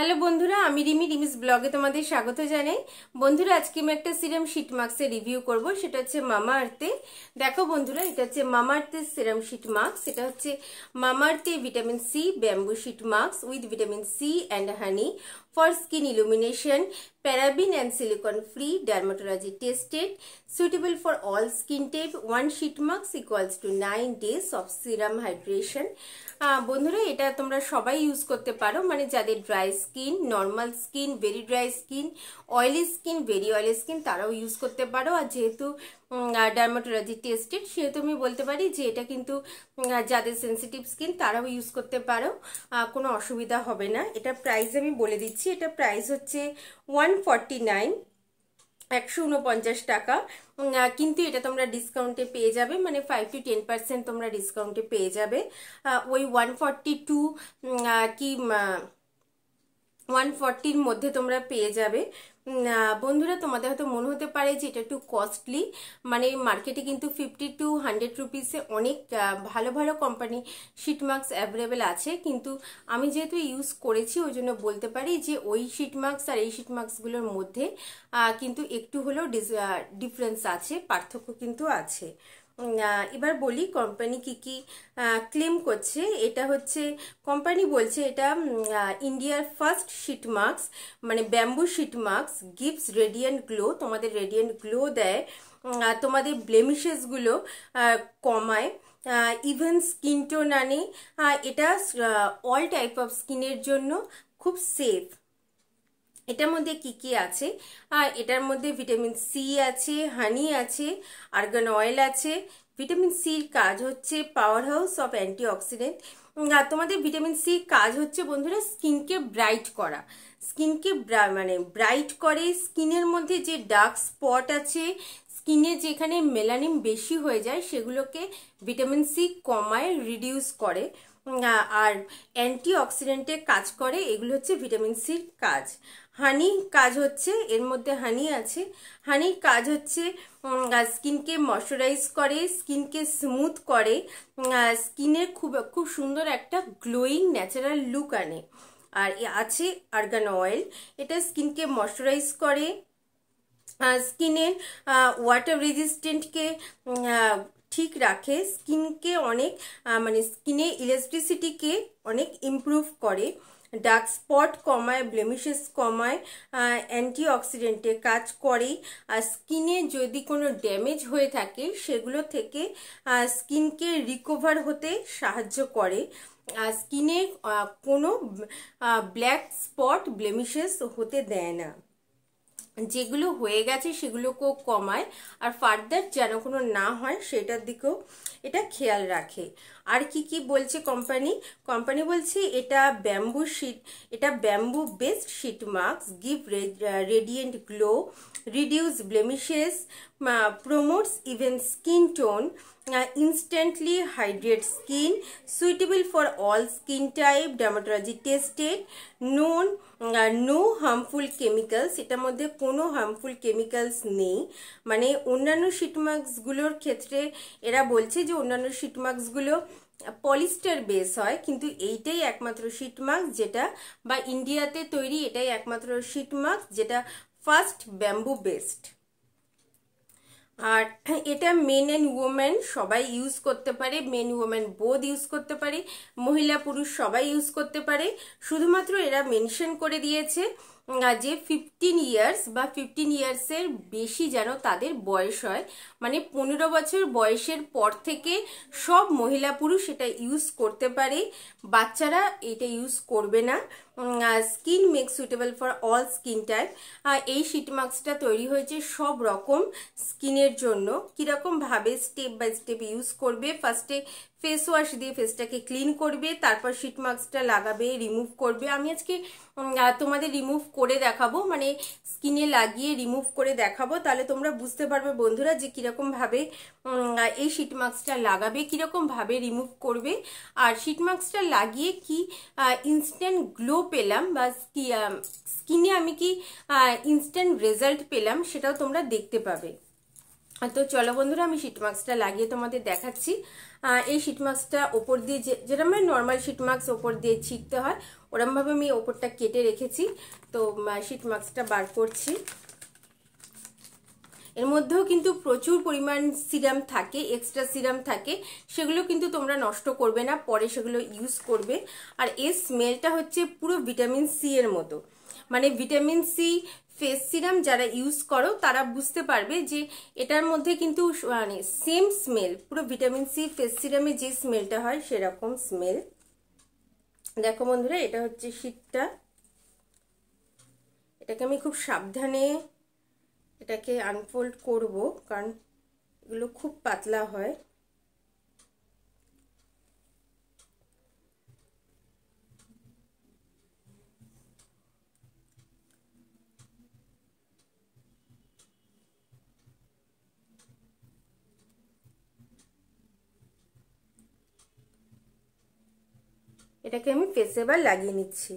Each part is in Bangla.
হ্যালো বন্ধুরা আমি রিমি রিমিস ব্লগে তোমাদের স্বাগত জানাই বন্ধুরা আজকে আমি একটা সিরাম শিট মাস্কের রিভিউ করব সেটা হচ্ছে মামা আর্থে দেখো বন্ধুরা এটা হচ্ছে মামা আর্থের সিরাম শিট মাস্ক এটা হচ্ছে মামা আর্থে vitamin C bamboo sheet mask with vitamin C and honey for skin illumination, paraben and silicone free, dermatology tested, suitable for all skin type, 1 sheet mask equals to 9 days of serum hydration. বন্ধুরা এটা তোমরা সবাই ইউজ করতে পারো মানে যাদের dry skin normal skin very dry skin oily skin very oily skin তারাও ইউজ করতে পারো আর যেহেতু ডার্মাটোলজি টেস্টেড সেহেতু আমি বলতে পারি যে এটা কিন্তু যাদের সেন্সিটিভ স্কিন তারাও ইউজ করতে পারো কোনো অসুবিধা হবে না এটা প্রাইস আমি বলে দিচ্ছি এটা প্রাইস হচ্ছে ওয়ান ফর্টি নাইন একশো উনপঞ্চাশ টাকা কিন্তু এটা তোমরা ডিসকাউন্টে পেয়ে যাবে মানে ফাইভ টু টেন পার্সেন্ট তোমরা ডিসকাউন্টে পেয়ে যাবে ওই ওয়ান ফর্টি টু কি ওয়ান ফর্টির মধ্যে তোমরা পেয়ে যাবে বন্ধুরা তোমাদের হয়তো মনে হতে পারে যে এটা একটু কস্টলি মানে মার্কেটে কিন্তু ফিফটি টু হান্ড্রেড রুপিসে অনেক ভালো ভালো কোম্পানি শিট মাস্ক অ্যাভেলেবেল আছে কিন্তু আমি যেহেতু ইউজ করেছি ওই জন্য বলতে পারি যে ওই শিট মাস্ক আর এই শিট মাস্কগুলোর মধ্যে কিন্তু একটু হলেও ডিফারেন্স আছে পার্থক্য কিন্তু আছে এবার বলি কোম্পানি কি কি ক্লেম করছে এটা হচ্ছে কোম্পানি বলছে এটা ইন্ডিয়ার ফার্স্ট শিট মাস্ক মানে bamboo sheet mask gives radiant glow তোমাদের রেডিয়েন্ট গ্লো দেয় তোমাদের ব্লেমিশেসগুলো কমায় ইভেন স্কিন টোন আনে এটা অল টাইপ অফ স্কিনের জন্য খুব সেফ এটার মধ্যে কি কি আছে আর এটার মধ্যে ভিটামিন সি আছে হানি আছে আর্গান অয়েল আছে ভিটামিন সির কাজ হচ্ছে পাওয়ার হাউস অফ অ্যান্টিঅক্সিডেন্ট আর তোমাদের ভিটামিন সি কাজ হচ্ছে বন্ধুরা স্কিনকে ব্রাইট করা স্কিনকে মানে ব্রাইট করে স্কিনের মধ্যে যে ডার্ক স্পট আছে স্কিনে যেখানে মেলানিম বেশি হয়ে যায় সেগুলোকে ভিটামিন সি কমায় রিডিউস করে আর অ্যান্টি অক্সিডেন্টে কাজ করে এগুলো হচ্ছে ভিটামিন সির কাজ হানি কাজ হচ্ছে এর মধ্যে হানি আছে হানির কাজ হচ্ছে স্কিনকে ময়শ্চারাইজ করে স্কিনকে স্মুথ করে স্কিনের খুব খুব সুন্দর একটা গ্লোয়িং ন্যাচারাল লুক আনে আর আছে আর্গান অয়েল এটা স্কিনকে ময়শ্চারাইজ করে স্কিনের ওয়াটার রেজিস্ট্যান্টকে ঠিক রাখে স্কিনকে অনেক মানে স্কিনে ইলেকট্রিসিটিকে অনেক ইম্প্রুভ করে ডার্ক স্পট কমায় ব্লেমিশেস কমায় অ্যান্টিঅক্সিডেন্টে কাজ করে আর স্কিনে যদি কোনো ড্যামেজ হয়ে থাকে সেগুলো থেকে স্কিনকে রিকভার হতে সাহায্য করে আর স্কিনে কোনো ব্ল্যাক স্পট ব্লেমিশেস হতে দেয় না যেগুলো হয়ে গেছে সেগুলোকেও কমায় আর ফার্দার যেন কোনো না হয় সেটার দিকেও এটা খেয়াল রাখে আর কি কি বলছে কোম্পানি কোম্পানি বলছে এটা ব্যাম্বু শিট এটা bamboo based sheet mask give radiant glow reduce blemishes promotes even skin tone instantly hydrate skin suitable for all skin type dermatology tested none no harmful chemicals এটার মধ্যে কোনো হার্মফুল কেমিক্যালস নেই মানে অন্যান্য শিটমাক্সগুলোর ক্ষেত্রে এরা বলছে যে অন্যান্য শিটমাক্সগুলো পলিস্টার বেস হয় কিন্তু এইটাই একমাত্র শিটমাক্স যেটা বা ইন্ডিয়াতে তৈরি এটাই একমাত্র শিটমাক্স যেটা ফার্স্ট ব্যাম্বু বেসড আর এটা মেন অ্যান্ড ওমেন সবাই ইউজ করতে পারে মেন ওমেন বোধ ইউজ করতে পারে মহিলা পুরুষ সবাই ইউজ করতে পারে শুধুমাত্র এরা মেনশন করে দিয়েছে যে ফিফটিন ইয়ার্স বা ফিফটিন ইয়ার্সের বেশি যেন তাদের বয়স হয় মানে পনেরো বছর বয়সের পর থেকে সব মহিলা পুরুষ এটা ইউজ করতে পারে বাচ্চারা এটা ইউজ করবে না skin make suitable for all skin type এই শিট মাস্কটা তৈরি হয়েছে সব রকম স্কিনের জন্য কীরকমভাবে স্টেপ বাই স্টেপ ইউজ করবে ফার্স্টে ফেস ওয়াশ দিয়ে ফেসটাকে ক্লিন করবে তারপর শিট মাস্কটা লাগাবে রিমুভ করবে আমি আজকে তোমাদের রিমুভ করে দেখাবো মানে স্কিনে লাগিয়ে রিমুভ করে দেখাবো তাহলে তোমরা বুঝতে পারবে বন্ধুরা যে কীরকমভাবে এই শিট মাস্কটা লাগাবে কীরকমভাবে রিমুভ করবে আর শিট মাস্কটা লাগিয়ে কি ইনস্ট্যান্ট গ্লো পেলাম বা স্কিনে আমি কি ইনস্ট্যান্ট রেজাল্ট পেলাম সেটাও তোমরা দেখতে পাবে তো চলো বন্ধুরা আমি শিট মাস্কটা লাগিয়ে তোমাদের দেখাচ্ছি এই শিট মাস্কটা ওপর দিয়ে যে মানে নর্মাল শিট মাস্ক ওপর দিয়ে ছিটতে হয় ওরমভাবে আমি ওপরটা কেটে রেখেছি তো শিট মাস্কটা বার করছি এর মধ্যেও কিন্তু প্রচুর পরিমাণ সিরাম থাকে এক্সট্রা সিরাম থাকে সেগুলো কিন্তু তোমরা নষ্ট করবে না পরে সেগুলো ইউজ করবে আর এর স্মেলটা হচ্ছে পুরো ভিটামিন সি এর মতো মানে ভিটামিন সি ফেস সিরাম যারা ইউজ করো তারা বুঝতে পারবে যে এটার মধ্যে কিন্তু মানে সেম স্মেল পুরো ভিটামিন সি ফেস সিরামে যে স্মেলটা হয় সেরকম স্মেল দেখো বন্ধুরা এটা হচ্ছে শীতটা এটাকে আমি খুব সাবধানে এটাকে আনফোল্ড করব কারণ এগুলো খুব পাতলা হয় এটাকে আমি ফেসে বা লাগিয়ে নিচ্ছি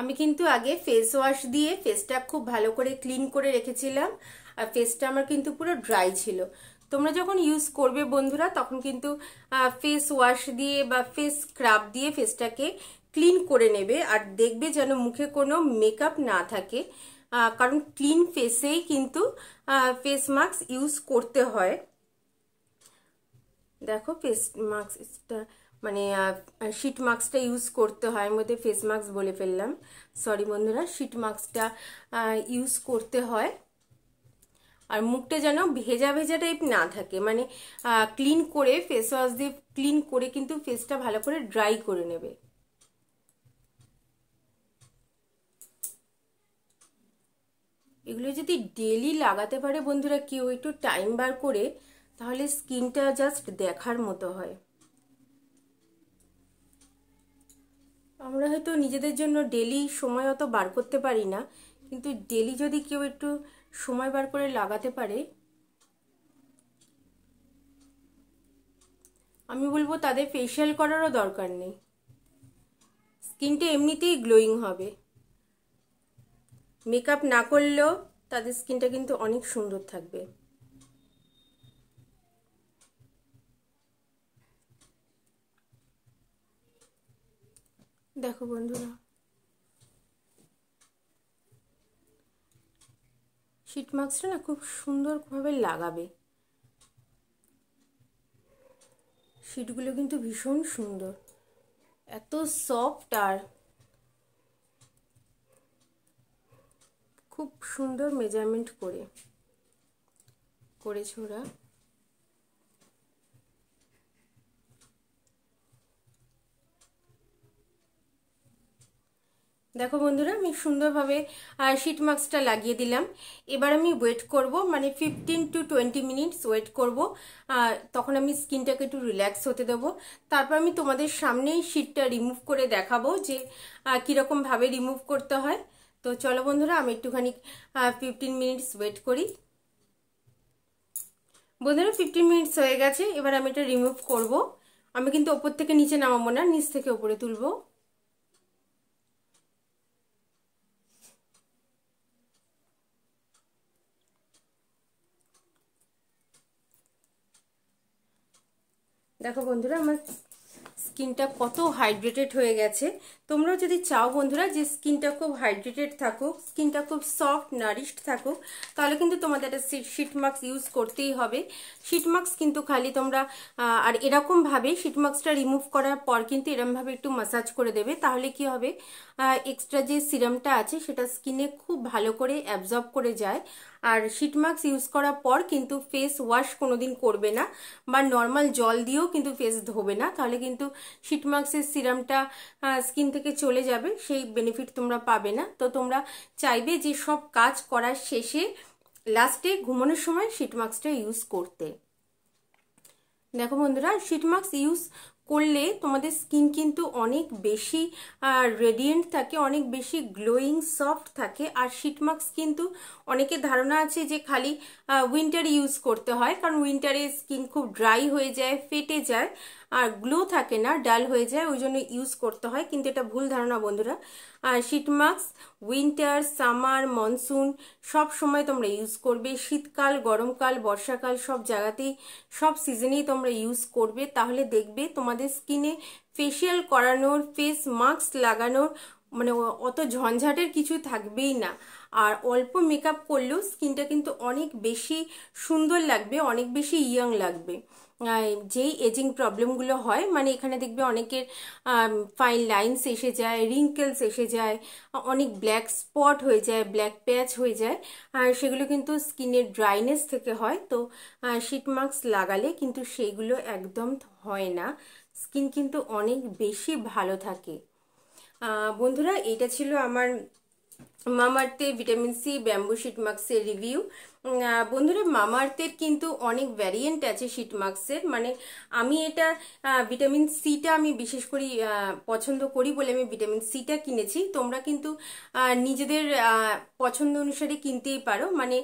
আমি কিন্তু আগে ফেস ওয়াশ দিয়ে ফেসটা খুব ভালো করে ক্লিন করে রেখেছিলাম আর ফেসটা আমার কিন্তু পুরো ড্রাই ছিল তোমরা যখন ইউজ করবে বন্ধুরা তখন কিন্তু ফেস ওয়াশ দিয়ে বা ফেস স্ক্রাব দিয়ে ফেসটাকে ক্লিন করে নেবে আর দেখবে যেন মুখে কোনো মেকআপ না থাকে কারণ ক্লিন ফেসেই কিন্তু ফেস মাস্ক ইউজ করতে হয় দেখো ফেস মাস্কটা মানে শিট মাস্কটা ইউজ করতে হয় এর মধ্যে ফেস মাস্ক বলে ফেললাম সরি বন্ধুরা শিট মাস্কটা ইউজ করতে হয় আর মুখটা যেন ভেজা ভেজা টাইপ না থাকে মানে ক্লিন করে ফেস ওয়াশ দিয়ে ক্লিন করে কিন্তু ফেসটা ভালো করে ড্রাই করে নেবে এগুলো যদি ডেলি লাগাতে পারে বন্ধুরা কেউ একটু টাইম বার করে তাহলে স্কিনটা জাস্ট দেখার মতো হয় আমরা হয়তো নিজেদের জন্য ডেলি সময় অত বার করতে পারি না কিন্তু ডেলি যদি কেউ একটু সময় বার করে লাগাতে পারে আমি বলবো তাদের ফেশিয়াল করারও দরকার নেই স্কিনটা এমনিতেই গ্লোয়িং হবে মেকআপ না করলেও তাদের স্কিনটা কিন্তু অনেক সুন্দর থাকবে দেখো বন্ধুরা শিট মাস্কটা না খুব সুন্দরভাবে লাগাবে শিটগুলো কিন্তু ভীষণ সুন্দর এত সফট আর খুব সুন্দর মেজারমেন্ট করে করেছে ওরা দেখো বন্ধুরা আমি সুন্দরভাবে শিট মাস্কটা লাগিয়ে দিলাম এবার আমি ওয়েট করব মানে fifteen to twenty minutes wait করব তখন আমি স্কিনটাকে একটু রিল্যাক্স হতে দেবো তারপর আমি তোমাদের সামনেই শিটটা রিমুভ করে দেখাবো যে কীরকমভাবে রিমুভ করতে হয় তো চলো বন্ধুরা আমি একটুখানি ফিফটিন মিনিটস ওয়েট করি বন্ধুরা ফিফটিন মিনিটস হয়ে গেছে এবার আমি এটা রিমুভ করব আমি কিন্তু ওপর থেকে নিচে নামাবো না নিচ থেকে ওপরে তুলবো দেখো বন্ধুরা আমার স্কিনটা কত হাইড্রেটেড হয়ে গেছে তোমরাও যদি চাও বন্ধুরা যে স্কিনটা খুব হাইড্রেটেড থাকুক স্কিনটা খুব সফট নারিশড থাকুক তাহলে কিন্তু তোমাদের একটা শিট মাস্ক ইউজ করতেই হবে শিট মাস্ক কিন্তু খালি তোমরা আর এরকমভাবে শিট মাস্কটা রিমুভ করার পর কিন্তু এরমভাবে একটু মাসাজ করে দেবে তাহলে কি হবে এক্সট্রা যে সিরামটা আছে সেটা স্কিনে খুব ভালো করে অ্যাবজর্ব করে যায় আর শিট মাস্ক ইউজ করার পর কিন্তু ফেস ওয়াশ কোনোদিন করবে না বা নর্মাল জল দিয়েও কিন্তু ফেস ধোবে না তাহলে কিন্তু শিটমার্কসের সিরামটা স্কিন থেকে চলে যাবে সেই বেনিফিট তোমরা পাবে না তো তোমরা চাইবে যে সব কাজ করার শেষে লাস্টে ঘুমানোর সময় শিটমার্কসটা ইউজ করতে দেখো বন্ধুরা শিটমার্কস ইউজ করলে তোমাদের স্কিন কিন্তু অনেক বেশি রেডিয়েন্ট থাকে অনেক বেশি গ্লোয়িং সফট থাকে আর শিটমার্কস কিন্তু অনেকে ধারণা আছে যে খালি উইন্টার ইউজ করতে হয় কারণ উইন্টারে স্কিন খুব ড্রাই হয়ে যায় ফেটে যায় আর গ্লো থাকে না ডাল হয়ে যায় ওই জন্য ইউজ করতে হয় কিন্তু এটা ভুল ধারণা বন্ধুরা আর শীত মাস্ক উইন্টার সামার মনসুন সব সময় তোমরা ইউজ করবে শীতকাল গরমকাল বর্ষাকাল সব জায়গাতেই সব সিজনেই তোমরা ইউজ করবে তাহলে দেখবে তোমাদের স্কিনে ফেসিয়াল করানোর ফেস মাস্ক লাগানোর মানে অত ঝঞ্ঝাটের কিছু থাকবেই না আর অল্প মেকআপ করলেও স্কিনটা কিন্তু অনেক বেশি সুন্দর লাগবে অনেক বেশি ইয়াং লাগবে যেই এজিং প্রবলেমগুলো হয় মানে এখানে দেখবে অনেকের ফাইন লাইনস এসে যায় রিঙ্কেলস এসে যায় অনেক ব্ল্যাক স্পট হয়ে যায় ব্ল্যাক প্যাচ হয়ে যায় আর সেগুলো কিন্তু স্কিনের ড্রাইনেস থেকে হয় তো শিট মাস্ক লাগালে কিন্তু সেইগুলো একদম হয় না স্কিন কিন্তু অনেক বেশি ভালো থাকে বন্ধুরা এটা ছিল আমার মামার্থের ভিটামিন সি ব্যাম্বু শিট মাস্কের রিভিউ বন্ধুরা মামার্থের কিন্তু অনেক ভ্যারিয়েন্ট আছে শিট মাস্কের মানে আমি এটা ভিটামিন সিটা আমি বিশেষ করে পছন্দ করি বলে আমি ভিটামিন সিটা কিনেছি তোমরা কিন্তু নিজেদের পছন্দ অনুসারে কিনতেই পারো মানে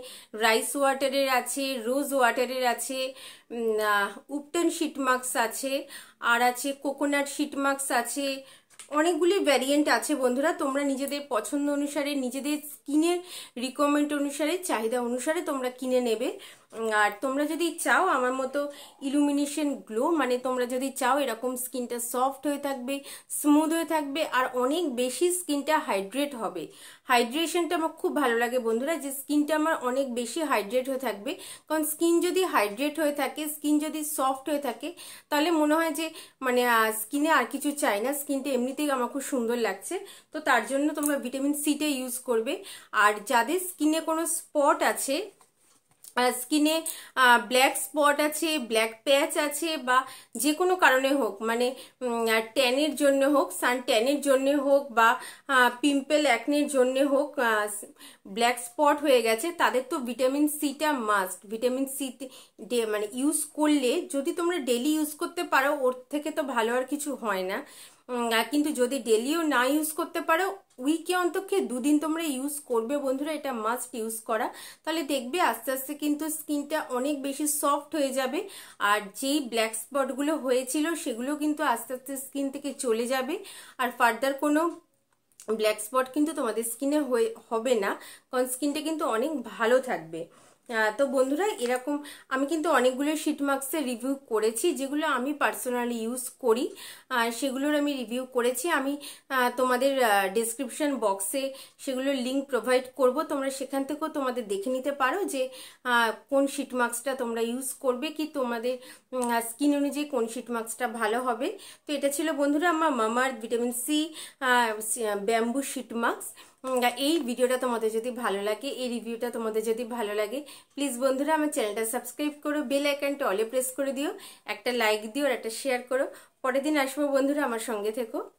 রাইস ওয়াটারের আছে রোজ ওয়াটারের আছে উপটন শিট মাস্ক আছে আর আছে কোকোনাট শিট মাস্ক আছে অনেকগুলি ভ্যারিয়েন্ট আছে বন্ধুরা তোমরা নিজেদের পছন্দ অনুসারে নিজেদের স্কিনের রিকোয়ারমেন্ট অনুসারে চাহিদা অনুসারে তোমরা কিনে নেবে আর তোমরা যদি চাও আমার মতো ইলুমিনেশন গ্লো মানে তোমরা যদি চাও এরকম স্কিনটা সফট হয়ে থাকবে স্মুথ হয়ে থাকবে আর অনেক বেশি স্কিনটা হাইড্রেট হবে হাইড্রেশনটা আমার খুব ভালো লাগে বন্ধুরা যে স্কিনটা আমার অনেক বেশি হাইড্রেট হয়ে থাকবে কারণ স্কিন যদি হাইড্রেট হয়ে থাকে স্কিন যদি সফট হয়ে থাকে তাহলে মনে হয় যে মানে স্কিনে আর কিছু চাই না স্কিনটা এমনিতেই আমার খুব সুন্দর লাগছে তো তার জন্য তোমরা ভিটামিন সিটা ইউজ করবে আর যাদের স্কিনে কোনো স্পট আছে স্কিনে ব্ল্যাক স্পট আছে ব্ল্যাক প্যাচ আছে বা যে কোনো কারণে হোক মানে ট্যানের জন্য হোক সান ট্যানের জন্য হোক বা পিম্পল অ্যাকনের জন্য হোক ব্ল্যাক স্পট হয়ে গেছে তাদের তো ভিটামিন সিটা মাস্ট ভিটামিন সি মানে ইউজ করলে যদি তোমরা ডেলি ইউজ করতে পারো ওর থেকে তো ভালো আর কিছু হয় না কিন্তু যদি ডেলিও না ইউজ করতে পারো উইকে অন্তক্ষে দুদিন তোমরা ইউজ করবে বন্ধুরা এটা মাস্ট ইউজ করা তাহলে দেখবে আস্তে আস্তে কিন্তু স্কিনটা অনেক বেশি সফট হয়ে যাবে আর যেই ব্ল্যাক স্পটগুলো হয়েছিল সেগুলো কিন্তু আস্তে আস্তে স্কিন থেকে চলে যাবে আর ফার্দার কোনো ব্ল্যাক স্পট কিন্তু তোমাদের স্কিনে হয়ে হবে না কারণ স্কিনটা কিন্তু অনেক ভালো থাকবে তো বন্ধুরা এরকম আমি কিন্তু অনেকগুলো শিট মাস্কের রিভিউ করেছি যেগুলো আমি পার্সোনালি ইউজ করি সেগুলোর আমি রিভিউ করেছি আমি তোমাদের ডিসক্রিপশন বক্সে সেগুলোর লিঙ্ক প্রোভাইড করব তোমরা সেখান থেকেও তোমাদের দেখে নিতে পারো যে কোন শিট মাস্কটা তোমরা ইউজ করবে কি তোমাদের স্কিন অনুযায়ী কোন শিট মাস্কটা ভালো হবে তো এটা ছিল বন্ধুরা আমার মামার vitamin C bamboo sheet mask এই ভিডিওটা তোমাদের যদি ভালো লাগে এই রিভিউটা তোমাদের যদি ভালো লাগে প্লিজ বন্ধুরা আমার চ্যানেলটা সাবস্ক্রাইব করো বেল আইকনটা অলে প্রেস করে দিও একটা লাইক দিও আর একটা শেয়ার করো পরের দিন আসবো বন্ধুরা আমার সঙ্গে থেকো